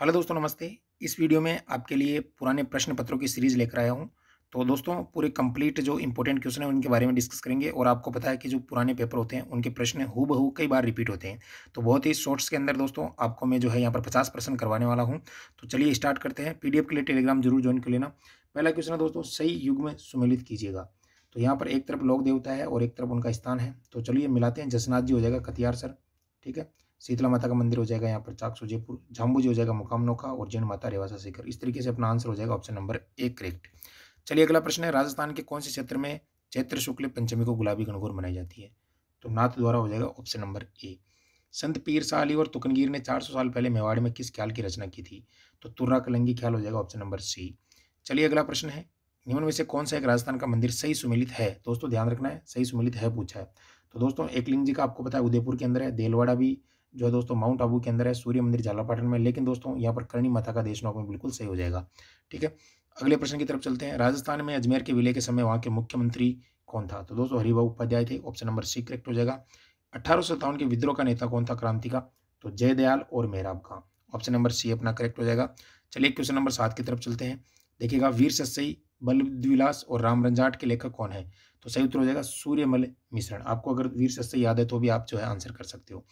hello दोस्तों नमस्ते इस वीडियो में आपके लिए पुराने प्रश्न पत्रों की सीरीज लेकर आया हूं तो दोस्तों पूरे कंप्लीट जो इंपॉर्टेंट क्वेश्चन है उनके बारे में डिस्कस करेंगे और आपको पता है कि जो पुराने पेपर होते हैं उनके प्रश्न हु बहू कई बार रिपीट होते हैं तो बहुत ही शॉर्ट्स के अंदर दोस्तों आपको मैं जो है यहाँ पर पचास परसेंट करवाने वाला हूँ तो चलिए स्टार्ट करते हैं पी के लिए टेलीग्राम जरूर ज्वाइन कर लेना पहला क्वेश्चन है दोस्तों सही युग में सुमिलित कीजिएगा तो यहाँ पर एक तरफ लोक देवता है और एक तरफ उनका स्थान है तो चलिए मिलाते हैं जसनाथ जी हो जाएगा कतियार सर ठीक है शीतला माता का मंदिर हो जाएगा यहाँ पर चाकसू जयपुर झाम्बू जी हो जाएगा मुकाम नोखा और जैन माता रेवासा शेखर इस तरीके से अपना आंसर हो जाएगा ऑप्शन नंबर एक करेक्ट चलिए अगला प्रश्न है राजस्थान के कौन से क्षेत्र में चैत्र शुक्ल पंचमी को गुलाबी गणगौर मनाई जाती है तो नाथ द्वारा हो जाएगा ऑप्शन नंबर ए संत पीर शाह अली और तुकनगीर ने चार साल पहले मेवाड़ में किस ख्याल की रचना की थी तो तुर्रा कलंगी ख्याल हो जाएगा ऑप्शन नंबर सी चलिए अगला प्रश्न है निम्न में से कौन सा एक राजस्थान का मंदिर सही सुमिलित है दोस्तों ध्यान रखना है सही सुमिलित है पूछा है तो दोस्तों एकलिंग जी का आपको पता है उदयपुर के अंदर है देलवाड़ा भी जो है दोस्तों माउंट आबू के अंदर है सूर्य मंदिर झालापाटन में लेकिन दोस्तों यहाँ पर करणी माता का देश नौक में बिल्कुल सही हो जाएगा ठीक है अगले प्रश्न की तरफ चलते हैं राजस्थान में अजमेर के विलय के समय वहाँ के मुख्यमंत्री कौन था तो दोस्तों हरिभा उपाध्याय थे ऑप्शन नंबर सी करेक्ट हो जाएगा अठारह के विद्रोह का नेता कौन था क्रांति का तो जयदयाल और मेहराब का ऑप्शन नंबर सी अपना करेक्ट हो जाएगा चलिए क्वेश्चन नंबर सात की तरफ चलते हैं देखिएगा वीर ससई बल्लविलास और राम रंजाट के लेखक कौन है तो सही उत्तर हो जाएगा सूर्यमल मिश्रण आपको अगर वीर सस्ते याद है तो भी आप जो है आंसर कर सकते हो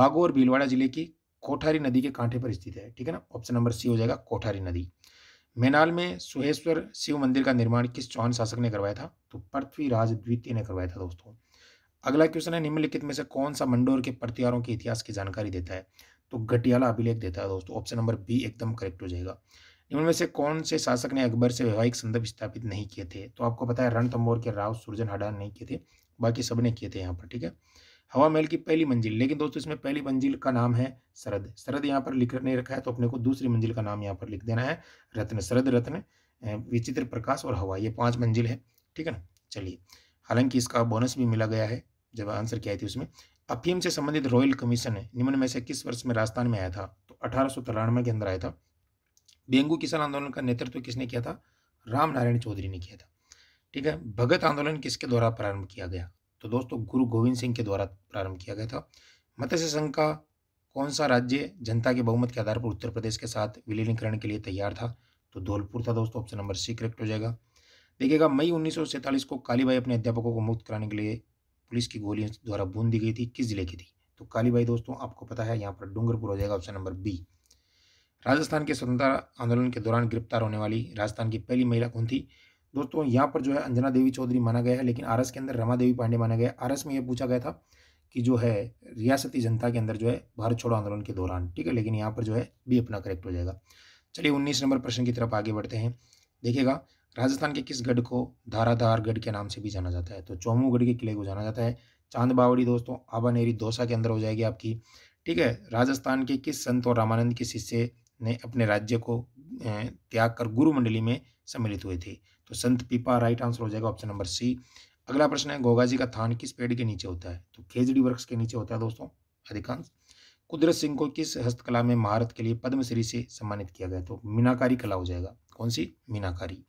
बागो और भीलवाड़ा जिले की कोठारी नदी के कांठे पर स्थित है ठीक है ना ऑप्शन नंबर सी हो जाएगा कोठारी नदी मेनाल में सुहेश्वर शिव मंदिर का निर्माण किस चौहान शासक ने करवाया था तो पृथ्वीराज द्वितीय ने करवाया था दोस्तों अगला क्वेश्चन है निम्नलिखित में से कौन सा मंडोर के प्रतियारों के इतिहास की जानकारी देता है तो घटियाला अभिलेख देता है दोस्तों ऑप्शन नंबर बी एकदम करेक्ट हो जाएगा इनमें से कौन से शासक ने अकबर से वैवाहिक संदर्भ स्थापित नहीं किए थे तो आपको पता है रणथम्बोर के राव सुरजन हडान नहीं किए थे बाकी सब ने किए थे यहाँ पर ठीक है हवा महल की पहली मंजिल लेकिन दोस्तों इसमें पहली मंजिल का नाम है शरद शरद यहाँ पर लिख नहीं रखा है तो अपने को दूसरी मंजिल का नाम यहाँ पर लिख देना है रत्न शरद रत्न विचित्र प्रकाश और हवा ये पांच मंजिल है ठीक है ना चलिए हालांकि इसका बोनस भी मिला गया है जब आंसर क्या थी उसमें अफीम से संबंधित रॉयल कमीशन निम्न में से किस वर्ष में राजस्थान में आया था तो अठारह के अंदर आया था बेंगू किसान आंदोलन का नेतृत्व किसने किया था राम नारायण चौधरी ने किया था ठीक है भगत आंदोलन किसके द्वारा प्रारंभ किया गया तो दोस्तों गुरु गोविंद सिंह के द्वारा प्रारंभ किया गया था मत्स्य संघ का कौन सा राज्य जनता के बहुमत के आधार पर उत्तर प्रदेश के साथ विलीनीकरण के लिए तैयार था तो धौलपुर था दोस्तों ऑप्शन नंबर सी करेक्ट हो जाएगा देखिएगा मई उन्नीस को कालीबाई अपने अध्यापकों को मुक्त कराने के लिए पुलिस की गोलियों द्वारा बूंद दी गई थी किस जिले की थी तो कालीबाई दोस्तों आपको पता है यहाँ पर डूंगरपुर हो जाएगा ऑप्शन नंबर बी राजस्थान के स्वतंत्रता आंदोलन के दौरान गिरफ्तार होने वाली राजस्थान की पहली महिला कौन थी दोस्तों यहाँ पर जो है अंजना देवी चौधरी माना गया है लेकिन आरएस के अंदर रमा देवी पांडे माना गया आरएस में यह पूछा गया था कि जो है रियासती जनता के अंदर जो है भारत छोड़ो आंदोलन के दौरान ठीक है लेकिन यहाँ पर जो है बी अपना करेक्ट हो जाएगा चलिए उन्नीस नंबर प्रश्न की तरफ आगे बढ़ते हैं देखिएगा राजस्थान के किस गढ़ को धाराधार गढ़ के नाम से भी जाना जाता है तो चौमूगढ़ के किले को जाना जाता है चांद बावड़ी दोस्तों आबानेरी दौसा के अंदर हो जाएगी आपकी ठीक है राजस्थान के किस संत और रामानंद के शिष्य ने अपने राज्य को त्याग कर गुरु मंडली में सम्मिलित हुए थे तो संत पीपा राइट आंसर हो जाएगा ऑप्शन नंबर सी अगला प्रश्न है गोगा जी का थान किस पेड़ के नीचे होता है तो खेजड़ी वृक्ष के नीचे होता है दोस्तों अधिकांश कुदरत सिंह को किस हस्तकला में महारत के लिए पद्मश्री से सम्मानित किया गया तो मीनाकारी कला हो जाएगा कौन सी मीनाकारी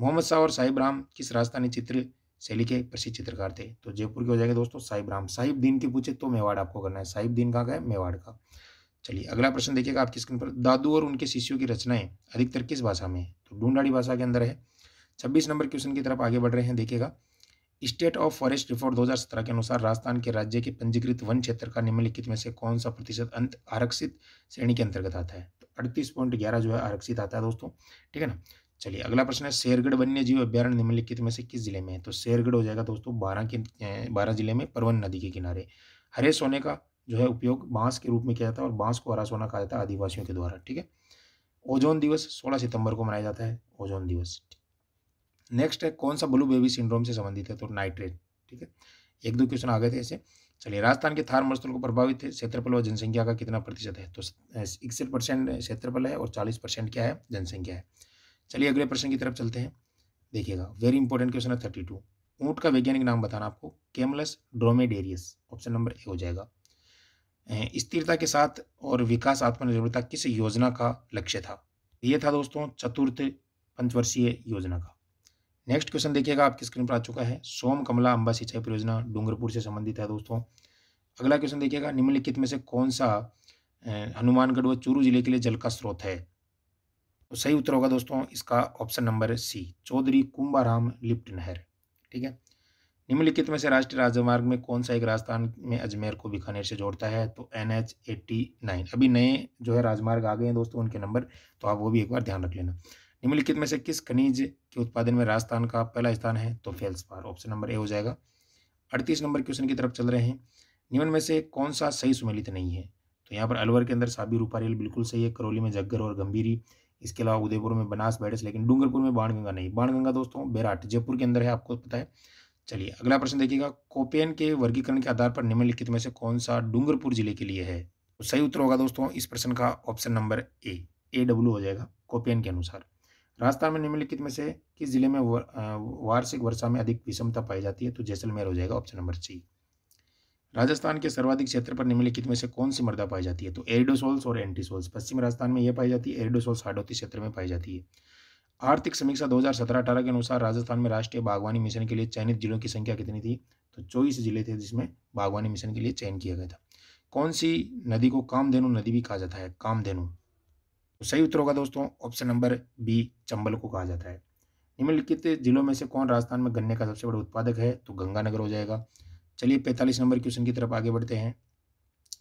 मोहम्मद शाह और साहिब राम किस राजस्थानी चित्र शैली के प्रसिद्ध चित्रकार थे तो जयपुर के हो जाएंगे दोस्तों साहिब राम साहिब दीन के पूछे तो मेवाड़ आपको करना है साहिब दीन कहाँ का है मेवाड़ का चलिए अगला प्रश्न देखिएगा आपकी स्क्रीन पर दादू और उनके शिष्यों की रचनाएं अधिकतर किस भाषा में है तो ढूंढाड़ी भाषा के अंदर है छब्बीस नंबर क्वेश्चन की तरफ आगे बढ़ रहे हैं देखिएगा स्टेट ऑफ फॉरेस्ट रिपोर्ट 2017 के अनुसार राजस्थान के राज्य के पंजीकृत वन क्षेत्र का निम्नलिखित में से कौन सा प्रतिशत अंत आरक्षित श्रेणी के अंतर्गत आता है तो अड़तीस जो है आरक्षित आता है दोस्तों ठीक है ना चलिए अगला प्रश्न है शेरगढ़ वन्य जीव अभ्यारण निम्नलिखित में से किस जिले में है तो शेरगढ़ हो जाएगा दोस्तों बारह के बारह जिले में परवन नदी के किनारे हरे सोने का जो है उपयोग बांस के रूप में किया जाता है और बांस को हरा सोना कहा जाता है आदिवासियों के द्वारा ठीक है ओजोन दिवस 16 सितंबर को मनाया जाता है ओजोन दिवस नेक्स्ट है कौन सा ब्लू बेबी सिंड्रोम से संबंधित है तो नाइट्रेट ठीक है एक दो क्वेश्चन आ गए थे ऐसे चलिए राजस्थान के थार मरुस्थल को प्रभावित क्षेत्रफल और जनसंख्या का कितना प्रतिशत है तो इकसठ परसेंट क्षेत्रफल है और चालीस परसेंट क्या है जनसंख्या है चलिए अगले प्रश्न की तरफ चलते हैं देखिएगा वेरी इंपॉर्टेंट क्वेश्चन है थर्टी टू ऊँट का वैज्ञानिक नाम बताना आपको Camelus dromedarius option number A हो जाएगा स्थिरता के साथ और विकास आत्मनिर्भरता किस योजना का लक्ष्य था ये था दोस्तों चतुर्थ पंचवर्षीय योजना का नेक्स्ट क्वेश्चन देखिएगा आपकी स्क्रीन पर आ चुका है सोम कमला अंबा सिंचाई परियोजना डूंगरपुर से संबंधित है दोस्तों अगला क्वेश्चन देखिएगा निम्नलिखित में से कौन सा हनुमानगढ़ व चूरू जिले के लिए जल का स्रोत है तो सही उत्तर होगा दोस्तों इसका option number C Chaudhary Kumbharam lift नहर ठीक है निम्नलिखित में से राष्ट्रीय राजमार्ग में कौन सा एक राजस्थान में अजमेर को बीकानेर से जोड़ता है तो एन एच एट्टी नाइन अभी नए जो है राजमार्ग आ गए हैं दोस्तों उनके नंबर तो आप वो भी एक बार ध्यान रख लेना निम्नलिखित में से किस खनिज के उत्पादन में राजस्थान का पहला स्थान है तो फेल्स ऑप्शन नंबर ए हो जाएगा अड़तीस नंबर क्वेश्चन की तरफ चल रहे हैं निम्न में से कौन सा सही सुमेलित नहीं है तो यहाँ पर अलवर के अंदर साबी रूपा रेल बिल्कुल सही है करौली में जग्गर और गंभीरी इसके अलावा उदयपुर में बनास बैडस लेकिन डूंगरपुर में बाणगंगा नहीं बाणगंगा दोस्तों बेराट जयपुर के अंदर है आपको पता है चलिए अगला प्रश्न देखिएगा कोपेन के वर्गीकरण के आधार पर निम्नलिखित में से कौन सा डूंगरपुर जिले के लिए है तो सही उत्तर होगा दोस्तों इस प्रश्न का option number A A W हो जाएगा कोपेन के अनुसार राजस्थान में निम्नलिखित में से किस जिले में वार्षिक वर्षा में अधिक विषमता पाई जाती है तो जैसलमेर हो जाएगा ऑप्शन नंबर सी राजस्थान के सर्वाधिक क्षेत्र पर निम्नलिखित में से कौन सी मृदा पाई जाती है तो एरिडोसोल्स और एंटीसोल्स पश्चिम राजस्थान में यह पाई जाती है एरिडोसोल्स हाडोती क्षेत्र में पाई जाती है आर्थिक समीक्षा 2017-18 के अनुसार राजस्थान में राष्ट्रीय बागवानी मिशन के लिए चयनित जिलों की संख्या कितनी थी तो चौबीस जिले थे जिसमें बागवानी मिशन के लिए चयन किया गया था कौन सी नदी को कामधेनु नदी भी कहा जाता है कामधेनु तो सही उत्तर होगा दोस्तों ऑप्शन नंबर बी चंबल को कहा जाता है निम्नलिखित जिलों में से कौन राजस्थान में गन्ने का सबसे बड़ा उत्पादक है तो गंगानगर हो जाएगा चलिए पैंतालीस नंबर क्वेश्चन की तरफ आगे बढ़ते हैं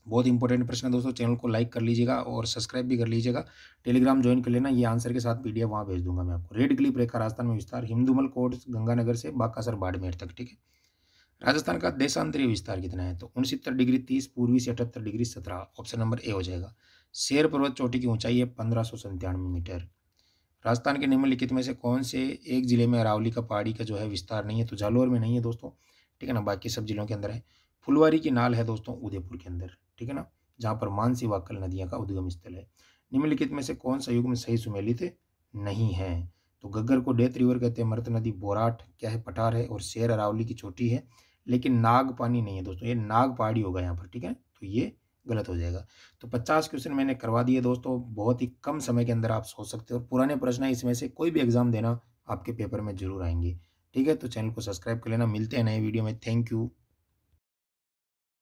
बहुत इंपॉर्टेंट प्रश्न है दोस्तों चैनल को लाइक कर लीजिएगा और सब्सक्राइब भी कर लीजिएगा टेलीग्राम ज्वाइन कर लेना ये आंसर के साथ पीडीएफ वहाँ भेज दूंगा मैं आपको रेड क्लिप रेखा राजस्थान में विस्तार हिंदुमल कोट गंगानगर से बाकासर बाड़मेर तक ठीक है राजस्थान का देशांतरीय विस्तार कितना है तो उनसत्तर डिग्री तीस पूर्वी से अठहत्तर डिग्री सत्रह ऑप्शन नंबर ए हो जाएगा शेर पर्वत चोटी की ऊंचाई है पंद्रह सौ मीटर राजस्थान के निम्नलिखित में से कौन से एक जिले में अरावली का पहाड़ी का जो है विस्तार नहीं है तो जालौर में नहीं है दोस्तों ठीक है ना बाकी सब जिलों के अंदर है फुलवारी की नाल है दोस्तों उदयपुर के अंदर ठीक है ना जहाँ पर मानसी वाकल नदियाँ का उद्गम स्थल है निम्नलिखित में से कौन सा युग में सही सुमेलित नहीं है तो गग्गर को डेथ रिवर कहते हैं मृत नदी बोराट क्या है पठार है और शेर अरावली की चोटी है लेकिन नाग पानी नहीं है दोस्तों ये नाग पहाड़ी होगा यहाँ पर ठीक है तो ये गलत हो जाएगा तो 50 क्वेश्चन मैंने करवा दिए दोस्तों बहुत ही कम समय के अंदर आप सोच सकते हो और पुराने प्रश्न इसमें से कोई भी एग्जाम देना आपके पेपर में जरूर आएंगे ठीक है तो चैनल को सब्सक्राइब कर लेना मिलते हैं नए वीडियो में थैंक यू